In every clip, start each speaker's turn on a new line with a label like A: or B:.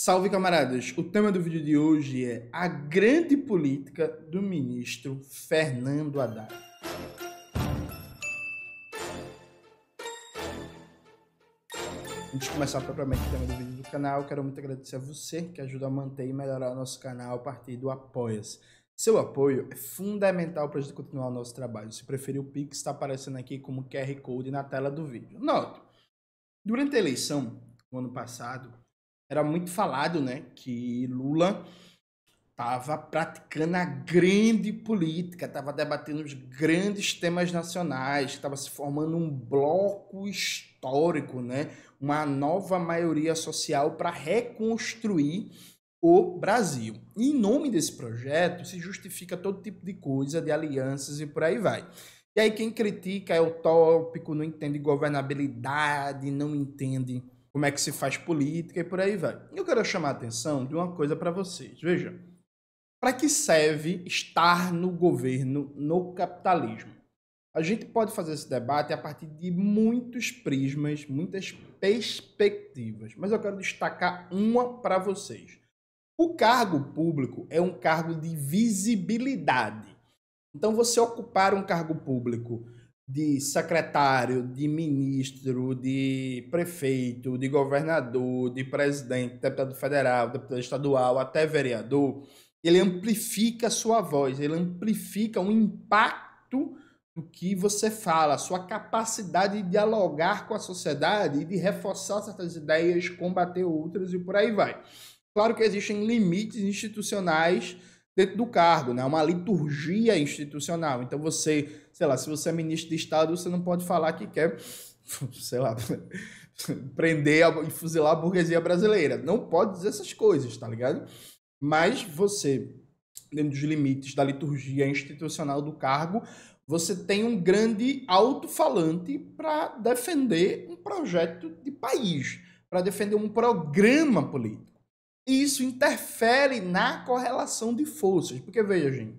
A: Salve camaradas! O tema do vídeo de hoje é a grande política do ministro Fernando Haddad. Antes de começar propriamente o tema do vídeo do canal, quero muito agradecer a você que ajuda a manter e melhorar nosso canal a partir do Apoia-se. Seu apoio é fundamental para a gente continuar o nosso trabalho. Se preferir o Pix, está aparecendo aqui como QR Code na tela do vídeo. Note, durante a eleição, no ano passado, era muito falado, né, que Lula estava praticando a grande política, estava debatendo os grandes temas nacionais, estava se formando um bloco histórico, né? uma nova maioria social para reconstruir o Brasil. E em nome desse projeto se justifica todo tipo de coisa, de alianças e por aí vai. E aí quem critica é utópico, não entende governabilidade, não entende como é que se faz política e por aí vai. Eu quero chamar a atenção de uma coisa para vocês. Veja, para que serve estar no governo no capitalismo? A gente pode fazer esse debate a partir de muitos prismas, muitas perspectivas, mas eu quero destacar uma para vocês. O cargo público é um cargo de visibilidade. Então, você ocupar um cargo público de secretário, de ministro, de prefeito, de governador, de presidente, deputado federal, deputado estadual, até vereador, ele amplifica a sua voz, ele amplifica o impacto do que você fala, a sua capacidade de dialogar com a sociedade e de reforçar certas ideias, combater outras e por aí vai. Claro que existem limites institucionais dentro do cargo, né? Uma liturgia institucional. Então você, sei lá, se você é ministro de Estado, você não pode falar que quer, sei lá, prender e fuzilar a burguesia brasileira. Não pode dizer essas coisas, tá ligado? Mas você, dentro dos limites da liturgia institucional do cargo, você tem um grande alto-falante para defender um projeto de país, para defender um programa político. E isso interfere na correlação de forças. Porque, veja, gente,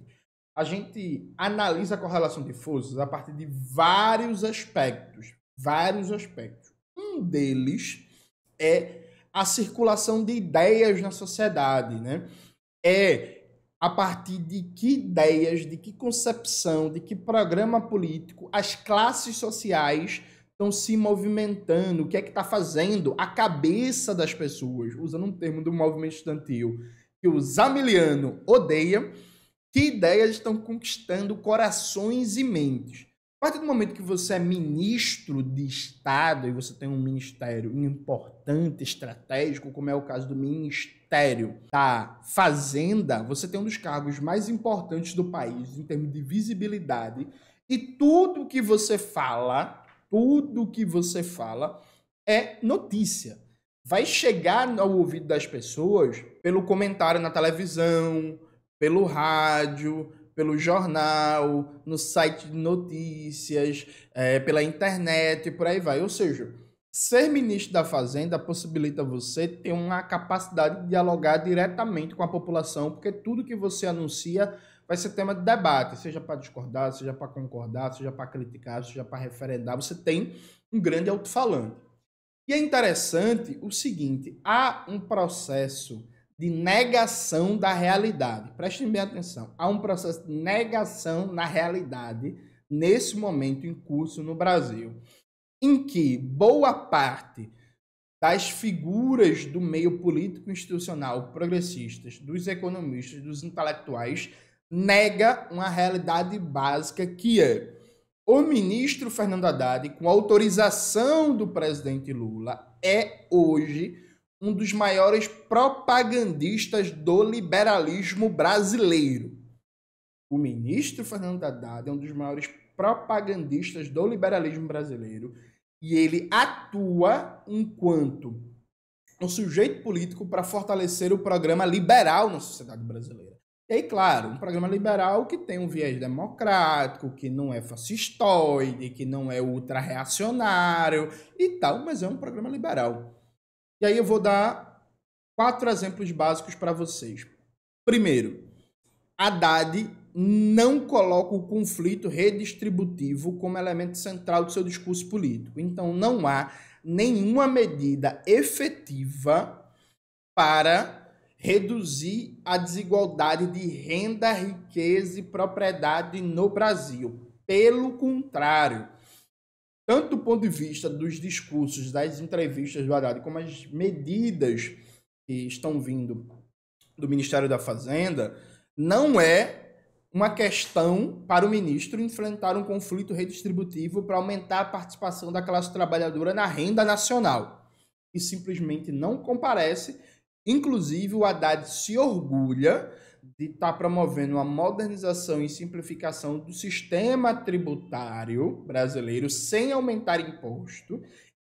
A: a gente analisa a correlação de forças a partir de vários aspectos. Vários aspectos. Um deles é a circulação de ideias na sociedade, né? É a partir de que ideias, de que concepção, de que programa político as classes sociais estão se movimentando, o que é que está fazendo a cabeça das pessoas, usando um termo do movimento estudantil que o Zamiliano odeia, que ideias estão conquistando corações e mentes. A partir do momento que você é ministro de Estado e você tem um ministério importante, estratégico, como é o caso do Ministério da Fazenda, você tem um dos cargos mais importantes do país em termos de visibilidade. E tudo que você fala tudo que você fala é notícia. Vai chegar ao ouvido das pessoas pelo comentário na televisão, pelo rádio, pelo jornal, no site de notícias, é, pela internet e por aí vai. Ou seja, ser ministro da Fazenda possibilita você ter uma capacidade de dialogar diretamente com a população, porque tudo que você anuncia vai ser tema de debate, seja para discordar, seja para concordar, seja para criticar, seja para referendar. Você tem um grande alto-falante. E é interessante o seguinte: há um processo de negação da realidade. Prestem bem atenção. Há um processo de negação na realidade nesse momento em curso no Brasil, em que boa parte das figuras do meio político institucional progressistas, dos economistas, dos intelectuais nega uma realidade básica que é o ministro Fernando Haddad, com autorização do presidente Lula, é hoje um dos maiores propagandistas do liberalismo brasileiro. O ministro Fernando Haddad é um dos maiores propagandistas do liberalismo brasileiro e ele atua enquanto um sujeito político para fortalecer o programa liberal na sociedade brasileira. E aí, claro, um programa liberal que tem um viés democrático, que não é fascistoide, que não é ultra-reacionário e tal, mas é um programa liberal. E aí eu vou dar quatro exemplos básicos para vocês. Primeiro, Haddad não coloca o conflito redistributivo como elemento central do seu discurso político. Então, não há nenhuma medida efetiva para reduzir a desigualdade de renda, riqueza e propriedade no Brasil. Pelo contrário, tanto do ponto de vista dos discursos, das entrevistas do Haddad, como as medidas que estão vindo do Ministério da Fazenda, não é uma questão para o ministro enfrentar um conflito redistributivo para aumentar a participação da classe trabalhadora na renda nacional. E simplesmente não comparece Inclusive, o Haddad se orgulha de estar tá promovendo uma modernização e simplificação do sistema tributário brasileiro sem aumentar imposto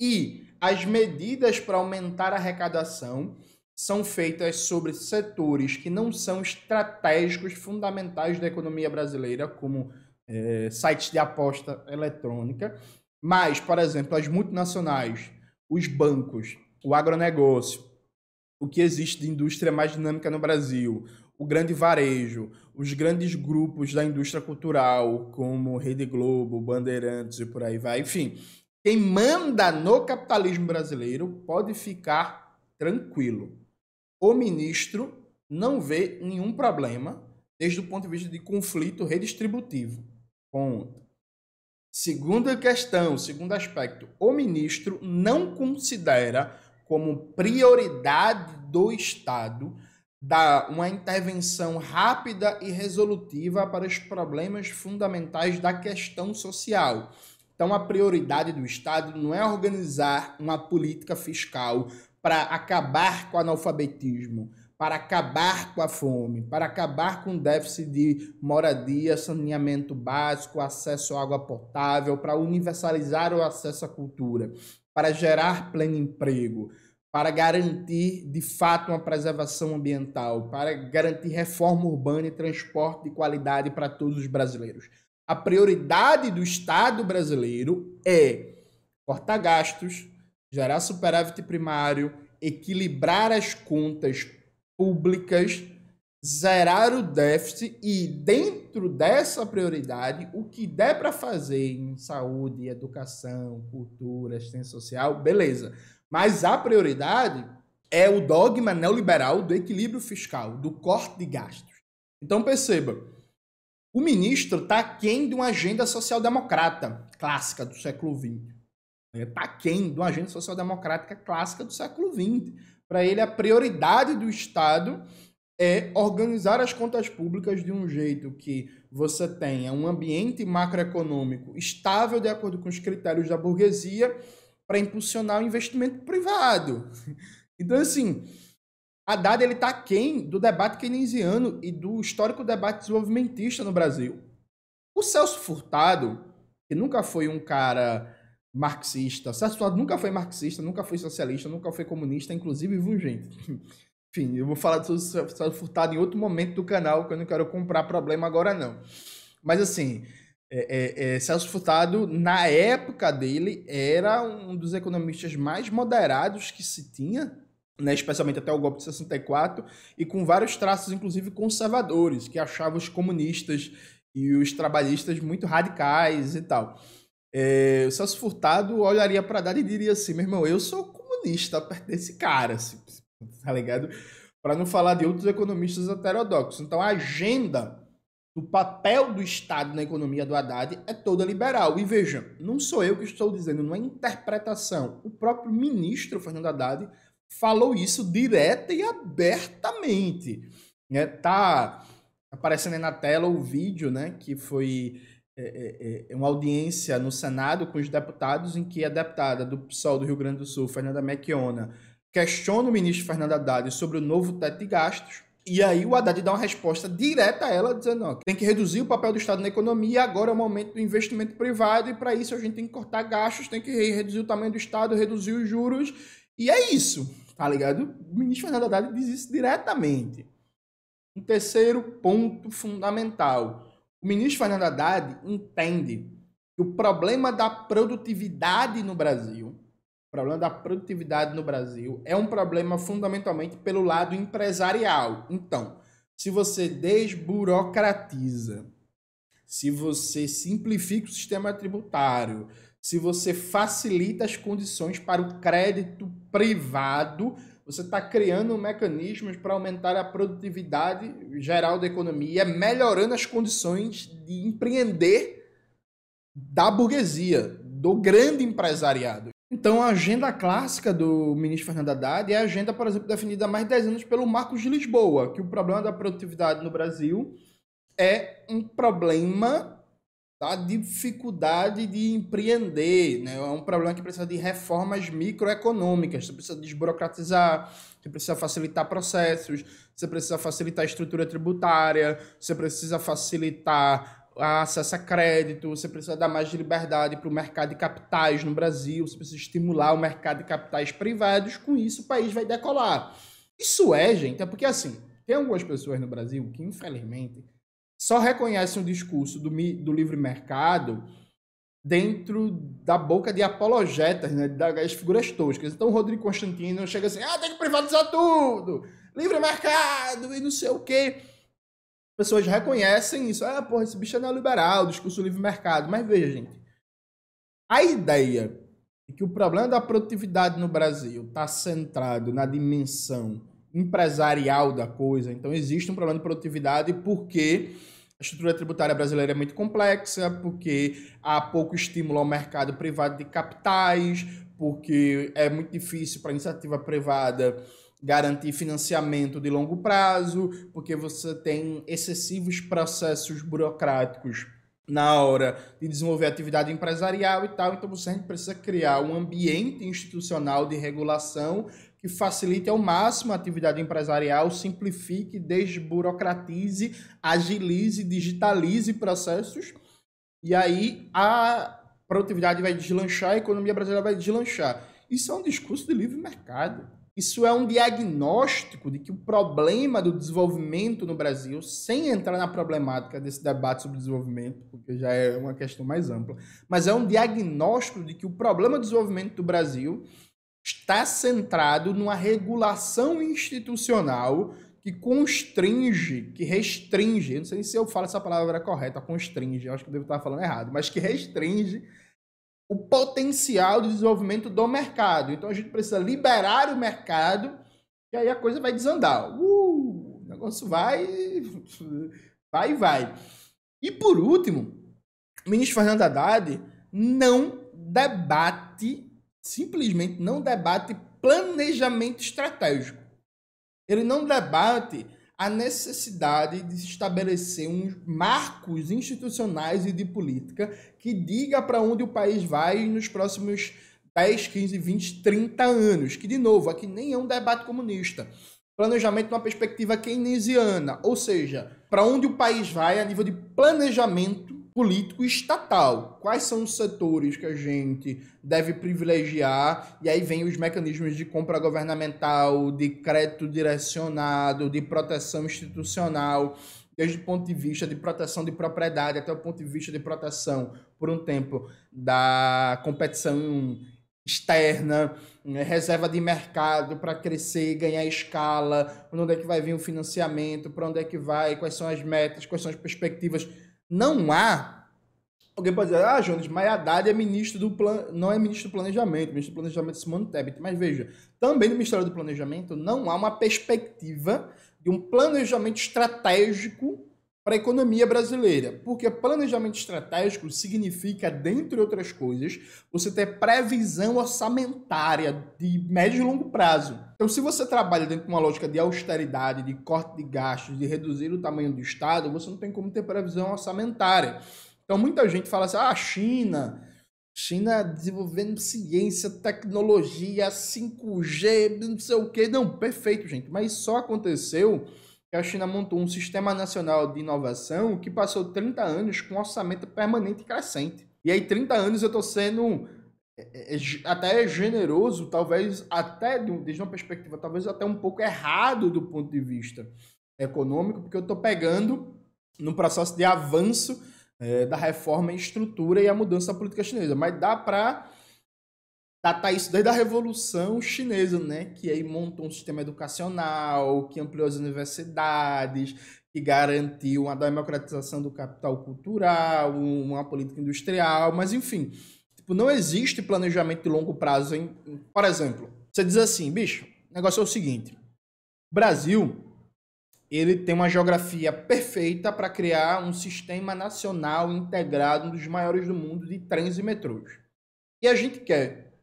A: e as medidas para aumentar a arrecadação são feitas sobre setores que não são estratégicos fundamentais da economia brasileira, como é, sites de aposta eletrônica, mas, por exemplo, as multinacionais, os bancos, o agronegócio, o que existe de indústria mais dinâmica no Brasil, o grande varejo, os grandes grupos da indústria cultural, como Rede Globo, Bandeirantes e por aí vai. Enfim, quem manda no capitalismo brasileiro pode ficar tranquilo. O ministro não vê nenhum problema desde o ponto de vista de conflito redistributivo. Ponto. Segunda questão, segundo aspecto, o ministro não considera como prioridade do Estado dar uma intervenção rápida e resolutiva para os problemas fundamentais da questão social. Então, a prioridade do Estado não é organizar uma política fiscal para acabar com o analfabetismo, para acabar com a fome, para acabar com o déficit de moradia, saneamento básico, acesso à água potável, para universalizar o acesso à cultura para gerar pleno emprego, para garantir de fato uma preservação ambiental, para garantir reforma urbana e transporte de qualidade para todos os brasileiros. A prioridade do Estado brasileiro é cortar gastos, gerar superávit primário, equilibrar as contas públicas zerar o déficit e, dentro dessa prioridade, o que der para fazer em saúde, educação, cultura, assistência social, beleza. Mas a prioridade é o dogma neoliberal do equilíbrio fiscal, do corte de gastos. Então perceba, o ministro está quem de uma agenda social-democrata clássica do século XX. Está quem de uma agenda social-democrática clássica do século XX. Para ele, a prioridade do Estado é organizar as contas públicas de um jeito que você tenha um ambiente macroeconômico estável de acordo com os critérios da burguesia para impulsionar o investimento privado. Então, assim, Haddad ele está quem do debate keynesiano e do histórico debate desenvolvimentista no Brasil. O Celso Furtado, que nunca foi um cara marxista, Celso Furtado nunca foi marxista, nunca foi socialista, nunca foi comunista, inclusive viu, gente. Enfim, eu vou falar do Celso Furtado em outro momento do canal, que eu não quero comprar problema agora, não. Mas assim, é, é, é, Celso Furtado, na época dele, era um dos economistas mais moderados que se tinha, né, especialmente até o golpe de 64, e com vários traços, inclusive conservadores, que achavam os comunistas e os trabalhistas muito radicais e tal. É, o Celso Furtado olharia para Haddad e diria assim: meu irmão, eu sou comunista perto desse cara. Assim, tá ligado? Para não falar de outros economistas heterodoxos. Então, a agenda do papel do Estado na economia do Haddad é toda liberal. E veja, não sou eu que estou dizendo, não é interpretação. O próprio ministro Fernando Haddad falou isso direta e abertamente. É, tá aparecendo aí na tela o vídeo, né, que foi é é, é, é, uma audiência no Senado com os deputados, em que a deputada do PSOL do Rio Grande do Sul, Fernanda Mecchiona, questiona o ministro Fernando Haddad sobre o novo teto de gastos. E aí o Haddad dá uma resposta direta a ela, dizendo não, tem que reduzir o papel do Estado na economia, agora é o momento do investimento privado, e para isso a gente tem que cortar gastos, tem que reduzir o tamanho do Estado, reduzir os juros, e é isso, tá ligado? O ministro Fernando Haddad diz isso diretamente. Um terceiro ponto fundamental. O ministro Fernando Haddad entende que o problema da produtividade no Brasil problema da produtividade no Brasil é um problema fundamentalmente pelo lado empresarial. Então, se você desburocratiza, se você simplifica o sistema tributário, se você facilita as condições para o crédito privado, você está criando mecanismos para aumentar a produtividade geral da economia, é melhorando as condições de empreender da burguesia, do grande empresariado. Então, a agenda clássica do ministro Fernando Haddad é a agenda, por exemplo, definida há mais de 10 anos pelo Marco de Lisboa, que o problema da produtividade no Brasil é um problema tá, da dificuldade de empreender, né? é um problema que precisa de reformas microeconômicas, você precisa desburocratizar, você precisa facilitar processos, você precisa facilitar a estrutura tributária, você precisa facilitar acesso a crédito, você precisa dar mais liberdade para o mercado de capitais no Brasil, você precisa estimular o mercado de capitais privados, com isso o país vai decolar. Isso é, gente, é porque assim, tem algumas pessoas no Brasil que, infelizmente, só reconhecem o discurso do, do livre mercado dentro da boca de apologetas, né, das figuras toscas. Então o Rodrigo Constantino chega assim, ah, tem que privatizar tudo, livre mercado e não sei o quê pessoas reconhecem isso. Ah, porra, esse bicho é neoliberal, discurso livre mercado. Mas veja, gente. A ideia de que o problema da produtividade no Brasil está centrado na dimensão empresarial da coisa. Então, existe um problema de produtividade porque a estrutura tributária brasileira é muito complexa, porque há pouco estímulo ao mercado privado de capitais, porque é muito difícil para a iniciativa privada garantir financiamento de longo prazo, porque você tem excessivos processos burocráticos na hora de desenvolver atividade empresarial e tal. Então você precisa criar um ambiente institucional de regulação que facilite ao máximo a atividade empresarial, simplifique, desburocratize, agilize, digitalize processos. E aí a produtividade vai deslanchar, a economia brasileira vai deslanchar. Isso é um discurso de livre mercado. Isso é um diagnóstico de que o problema do desenvolvimento no Brasil, sem entrar na problemática desse debate sobre desenvolvimento, porque já é uma questão mais ampla, mas é um diagnóstico de que o problema do desenvolvimento do Brasil está centrado numa regulação institucional que constringe, que restringe, não sei se eu falo essa palavra correta, constringe, acho que eu devo estar falando errado, mas que restringe o potencial de desenvolvimento do mercado. Então a gente precisa liberar o mercado e aí a coisa vai desandar. Uh, o negócio vai, vai, vai. E por último, o ministro Fernando Haddad não debate, simplesmente não debate planejamento estratégico. Ele não debate a necessidade de se estabelecer uns marcos institucionais e de política que diga para onde o país vai nos próximos 10, 15, 20, 30 anos. Que, de novo, aqui nem é um debate comunista. Planejamento numa perspectiva keynesiana, ou seja, para onde o país vai a nível de planejamento político estatal. Quais são os setores que a gente deve privilegiar? E aí vem os mecanismos de compra governamental, de crédito direcionado, de proteção institucional, desde o ponto de vista de proteção de propriedade até o ponto de vista de proteção, por um tempo, da competição externa, né, reserva de mercado para crescer, ganhar escala, onde é que vai vir o financiamento, para onde é que vai, quais são as metas, quais são as perspectivas não há. Alguém pode dizer, ah, Jonas, mas Haddad é ministro do plan... não é ministro do planejamento, ministro do planejamento Simone Tebet. Mas veja, também no Ministério do Planejamento não há uma perspectiva de um planejamento estratégico para a economia brasileira. Porque planejamento estratégico significa, dentre outras coisas, você ter previsão orçamentária de médio e longo prazo. Então, se você trabalha dentro de uma lógica de austeridade, de corte de gastos, de reduzir o tamanho do Estado, você não tem como ter previsão orçamentária. Então, muita gente fala assim: ah, China. China desenvolvendo ciência, tecnologia, 5G, não sei o quê. Não, perfeito, gente. Mas só aconteceu que a China montou um sistema nacional de inovação que passou 30 anos com orçamento permanente crescente. E aí, 30 anos eu estou sendo é, é, é até é generoso, talvez até desde uma perspectiva talvez até um pouco errado do ponto de vista econômico, porque eu estou pegando no processo de avanço é, da reforma em estrutura e a mudança da política chinesa. Mas dá para datar isso desde a Revolução Chinesa, né? que aí montou um sistema educacional, que ampliou as universidades, que garantiu a democratização do capital cultural, uma política industrial, mas enfim Tipo, não existe planejamento de longo prazo. Em, por exemplo, você diz assim, bicho, o negócio é o seguinte. Brasil, ele tem uma geografia perfeita para criar um sistema nacional integrado, um dos maiores do mundo, de trens e metrôs. E a gente quer,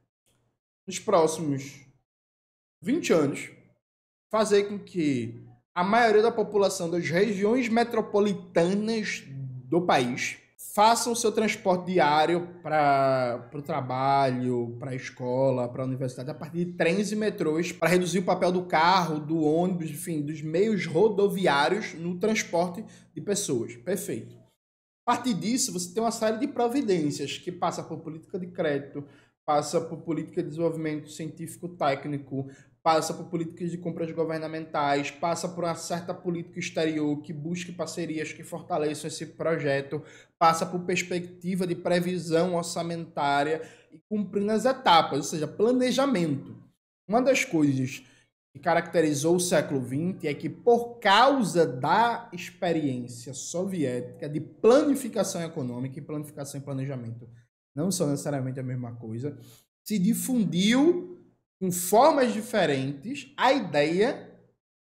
A: nos próximos 20 anos, fazer com que a maioria da população das regiões metropolitanas do país façam o seu transporte diário para o trabalho, para a escola, para a universidade, a partir de trens e metrôs, para reduzir o papel do carro, do ônibus, enfim, dos meios rodoviários no transporte de pessoas. Perfeito. A partir disso, você tem uma série de providências que passa por política de crédito, passa por política de desenvolvimento científico-técnico, passa por políticas de compras governamentais, passa por uma certa política exterior que busque parcerias que fortaleçam esse projeto, passa por perspectiva de previsão orçamentária e cumprindo as etapas, ou seja, planejamento. Uma das coisas que caracterizou o século XX é que, por causa da experiência soviética de planificação econômica e planificação e planejamento não são necessariamente a mesma coisa, se difundiu com formas diferentes, a ideia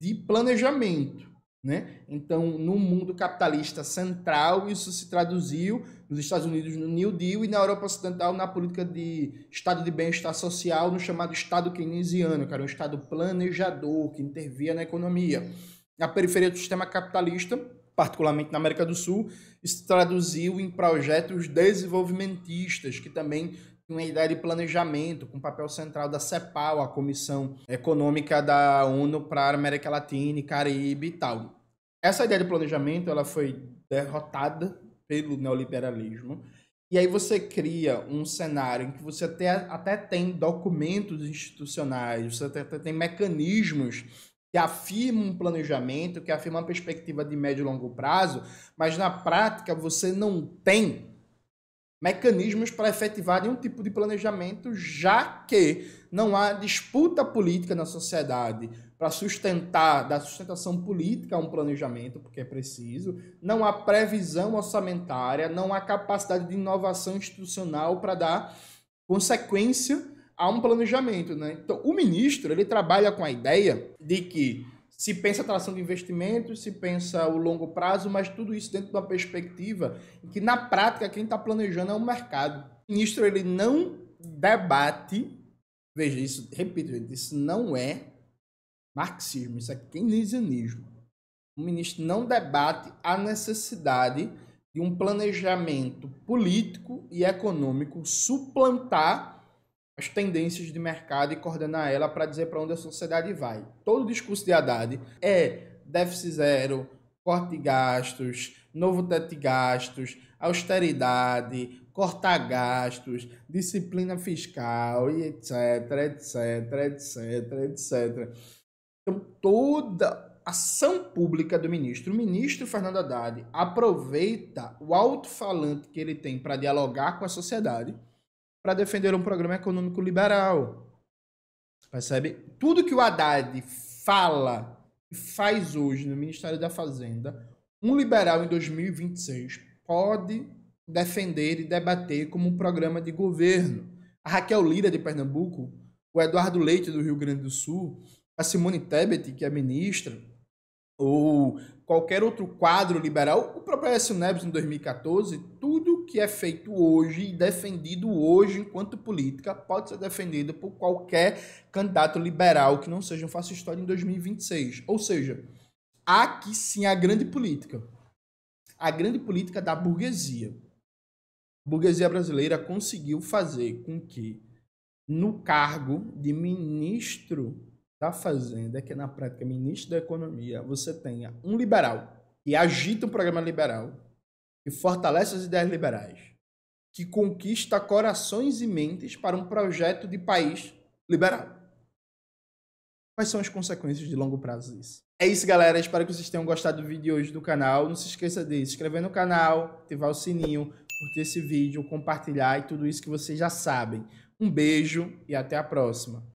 A: de planejamento. Né? Então, no mundo capitalista central, isso se traduziu nos Estados Unidos no New Deal e na Europa Ocidental na política de Estado de bem-estar social, no chamado Estado keynesiano, que era um Estado planejador que intervia na economia. Na periferia do sistema capitalista, particularmente na América do Sul, isso traduziu em projetos desenvolvimentistas que também uma ideia de planejamento com papel central da CEPAL, a Comissão Econômica da ONU para América Latina e Caribe e tal. Essa ideia de planejamento ela foi derrotada pelo neoliberalismo. E aí você cria um cenário em que você até, até tem documentos institucionais, você até, até tem mecanismos que afirmam um planejamento, que afirmam uma perspectiva de médio e longo prazo, mas na prática você não tem mecanismos para efetivar nenhum tipo de planejamento, já que não há disputa política na sociedade para sustentar, da sustentação política a um planejamento, porque é preciso, não há previsão orçamentária, não há capacidade de inovação institucional para dar consequência a um planejamento. Né? Então, o ministro ele trabalha com a ideia de que se pensa atração de investimentos, se pensa o longo prazo, mas tudo isso dentro de uma perspectiva em que, na prática, quem está planejando é o mercado. O ministro ele não debate, veja isso, repito, isso não é marxismo, isso é keynesianismo. O ministro não debate a necessidade de um planejamento político e econômico suplantar as tendências de mercado e coordenar ela para dizer para onde a sociedade vai. Todo o discurso de Haddad é déficit zero, corte de gastos, novo teto de gastos, austeridade, cortar gastos, disciplina fiscal e etc, etc, etc, etc. Então, toda ação pública do ministro, o ministro Fernando Haddad aproveita o alto-falante que ele tem para dialogar com a sociedade para defender um programa econômico liberal. Percebe? Tudo que o Haddad fala e faz hoje no Ministério da Fazenda, um liberal em 2026 pode defender e debater como um programa de governo. A Raquel Lira de Pernambuco, o Eduardo Leite do Rio Grande do Sul, a Simone Tebet, que é ministra, ou qualquer outro quadro liberal, o próprio Aécio Neves em 2014, que é feito hoje e defendido hoje enquanto política pode ser defendido por qualquer candidato liberal que não seja um faça história em 2026. Ou seja, aqui sim a grande política. A grande política da burguesia. A burguesia brasileira conseguiu fazer com que no cargo de ministro da Fazenda, que é na prática ministro da Economia, você tenha um liberal que agita um programa liberal que fortalece as ideias liberais, que conquista corações e mentes para um projeto de país liberal. Quais são as consequências de longo prazo disso? É isso, galera. Espero que vocês tenham gostado do vídeo de hoje do canal. Não se esqueça de se inscrever no canal, ativar o sininho, curtir esse vídeo, compartilhar e tudo isso que vocês já sabem. Um beijo e até a próxima.